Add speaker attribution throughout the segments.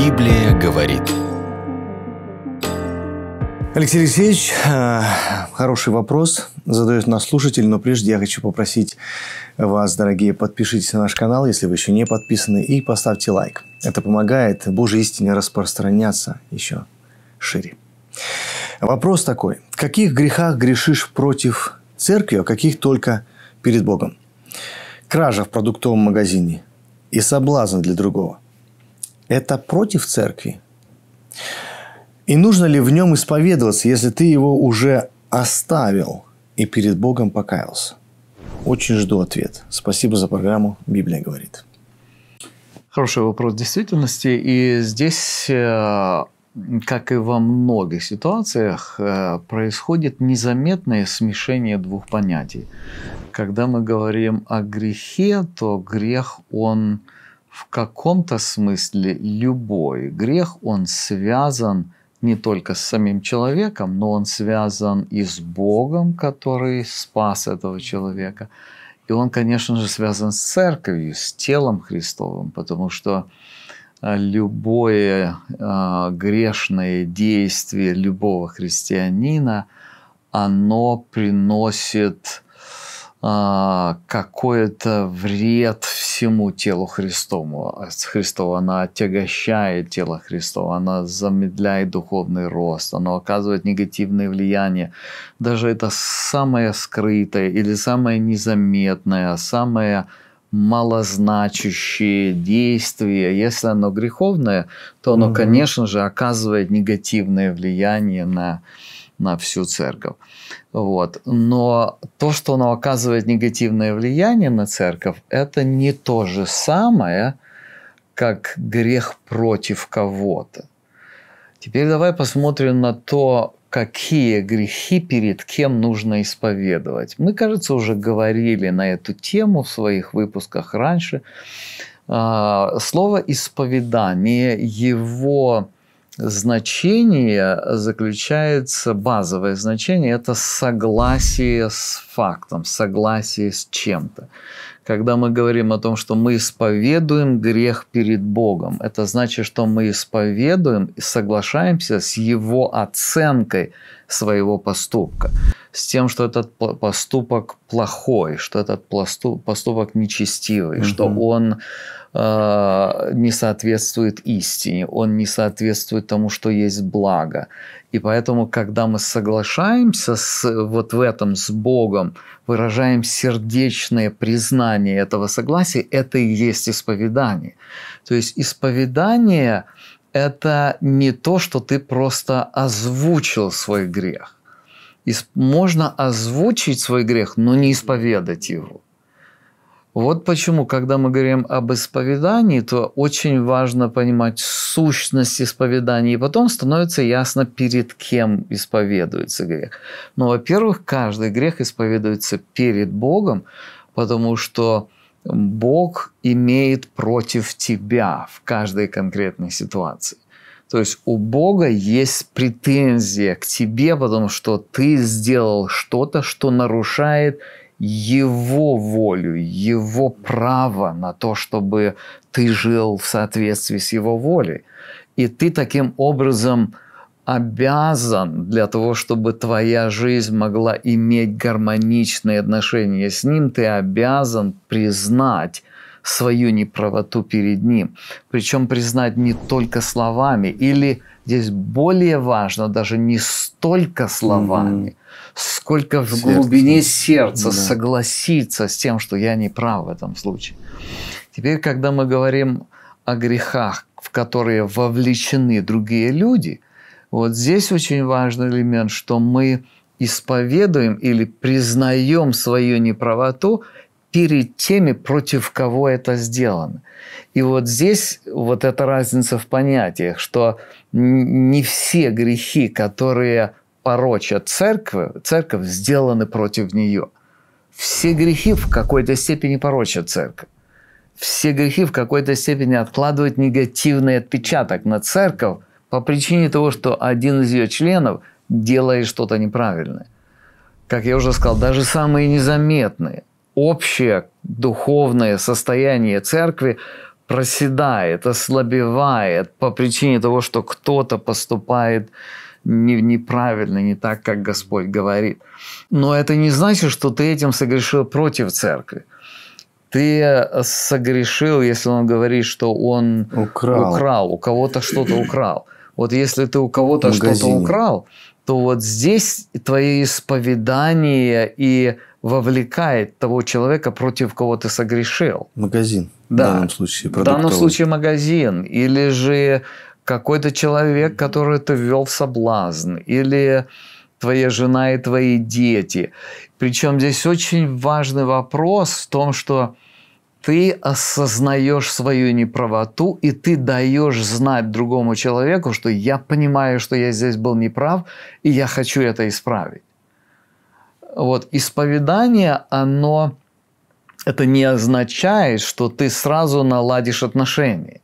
Speaker 1: Библия говорит. Алексей Алексеевич, э, хороший вопрос задает нас слушатель, но прежде я хочу попросить вас, дорогие, подпишитесь на наш канал, если вы еще не подписаны, и поставьте лайк. Это помогает Божьей истине распространяться еще шире. Вопрос такой. В каких грехах грешишь против церкви, а каких только перед Богом? Кража в продуктовом магазине и соблазн для другого – это против церкви? И нужно ли в нем исповедоваться, если ты его уже оставил и перед Богом покаялся? Очень жду ответ. Спасибо за программу «Библия говорит».
Speaker 2: Хороший вопрос действительности. И здесь, э, как и во многих ситуациях, э, происходит незаметное смешение двух понятий. Когда мы говорим о грехе, то грех, он в каком-то смысле любой грех, он связан не только с самим человеком, но он связан и с Богом, который спас этого человека. И он, конечно же, связан с церковью, с телом Христовым, потому что э, любое э, грешное действие любого христианина, оно приносит э, какой-то вред всему всему телу Христову, а Христова. Она отягощает тело Христова, она замедляет духовный рост, она оказывает негативное влияние. Даже это самое скрытое или самое незаметное, самое малозначащие действие, если оно греховное, то оно, угу. конечно же, оказывает негативное влияние на на всю церковь. Вот. Но то, что оно оказывает негативное влияние на церковь, это не то же самое, как грех против кого-то. Теперь давай посмотрим на то, какие грехи перед кем нужно исповедовать. Мы, кажется, уже говорили на эту тему в своих выпусках раньше. А, слово «исповедание», его значение заключается, базовое значение – это согласие с фактом, согласие с чем-то. Когда мы говорим о том, что мы исповедуем грех перед Богом, это значит, что мы исповедуем и соглашаемся с Его оценкой своего поступка, с тем, что этот поступок плохой, что этот поступок нечестивый, угу. что он э, не соответствует истине, он не соответствует тому, что есть благо. И поэтому, когда мы соглашаемся с, вот в этом с Богом, выражаем сердечное признание этого согласия, это и есть исповедание. То есть исповедание – это не то, что ты просто озвучил свой грех. Можно озвучить свой грех, но не исповедать его. Вот почему, когда мы говорим об исповедании, то очень важно понимать сущность исповедания, и потом становится ясно, перед кем исповедуется грех. Но, ну, во-первых, каждый грех исповедуется перед Богом, потому что Бог имеет против тебя в каждой конкретной ситуации. То есть у Бога есть претензия к тебе, потому что ты сделал что-то, что нарушает его волю, его право на то, чтобы ты жил в соответствии с его волей. И ты таким образом обязан для того, чтобы твоя жизнь могла иметь гармоничные отношения с ним, ты обязан признать свою неправоту перед Ним. Причем признать не только словами, или здесь более важно даже не столько словами, mm-hmm. сколько в Сердце. глубине сердца да. согласиться с тем, что я не прав в этом случае. Теперь, когда мы говорим о грехах, в которые вовлечены другие люди, вот здесь очень важный элемент, что мы исповедуем или признаем свою неправоту перед теми, против кого это сделано. И вот здесь вот эта разница в понятиях, что не все грехи, которые порочат церковь, церковь сделаны против нее. Все грехи в какой-то степени порочат церковь. Все грехи в какой-то степени откладывают негативный отпечаток на церковь по причине того, что один из ее членов делает что-то неправильное. Как я уже сказал, даже самые незаметные общее духовное состояние церкви проседает, ослабевает по причине того, что кто-то поступает не, неправильно, не так, как Господь говорит. Но это не значит, что ты этим согрешил против церкви. Ты э, согрешил, если он говорит, что он украл, украл у кого-то что-то украл. Вот если ты у кого-то что-то украл, то вот здесь твое исповедание и вовлекает того человека, против кого ты согрешил.
Speaker 1: Магазин. Да. В данном случае продуктовый. В данном случае
Speaker 2: магазин. Или же какой-то человек, который ты ввел в соблазн. Или твоя жена и твои дети. Причем здесь очень важный вопрос в том, что ты осознаешь свою неправоту, и ты даешь знать другому человеку, что я понимаю, что я здесь был неправ, и я хочу это исправить. Вот исповедание, оно, это не означает, что ты сразу наладишь отношения.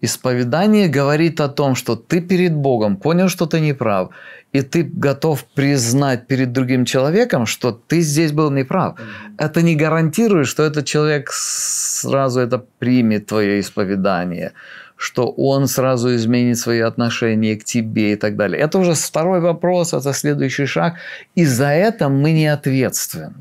Speaker 2: Исповедание говорит о том, что ты перед Богом понял, что ты не прав, и ты готов признать перед другим человеком, что ты здесь был неправ. Это не гарантирует, что этот человек сразу это примет, твое исповедание, что он сразу изменит свои отношения к тебе и так далее. Это уже второй вопрос, это следующий шаг. И за это мы не ответственны.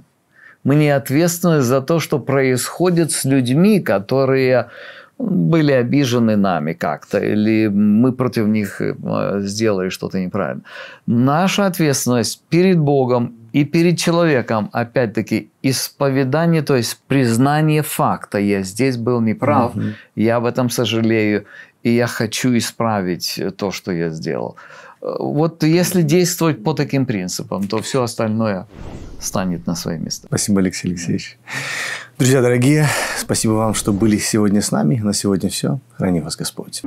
Speaker 2: Мы не ответственны за то, что происходит с людьми, которые были обижены нами как-то, или мы против них э, сделали что-то неправильно. Наша ответственность перед Богом и перед человеком, опять-таки, исповедание, то есть признание факта, я здесь был неправ, угу. я об этом сожалею, и я хочу исправить то, что я сделал. Э, вот если действовать по таким принципам, то все остальное станет
Speaker 1: на свои места. Спасибо, Алексей Алексеевич. Друзья дорогие, спасибо вам, что были сегодня с нами. На сегодня все. Храни вас Господь.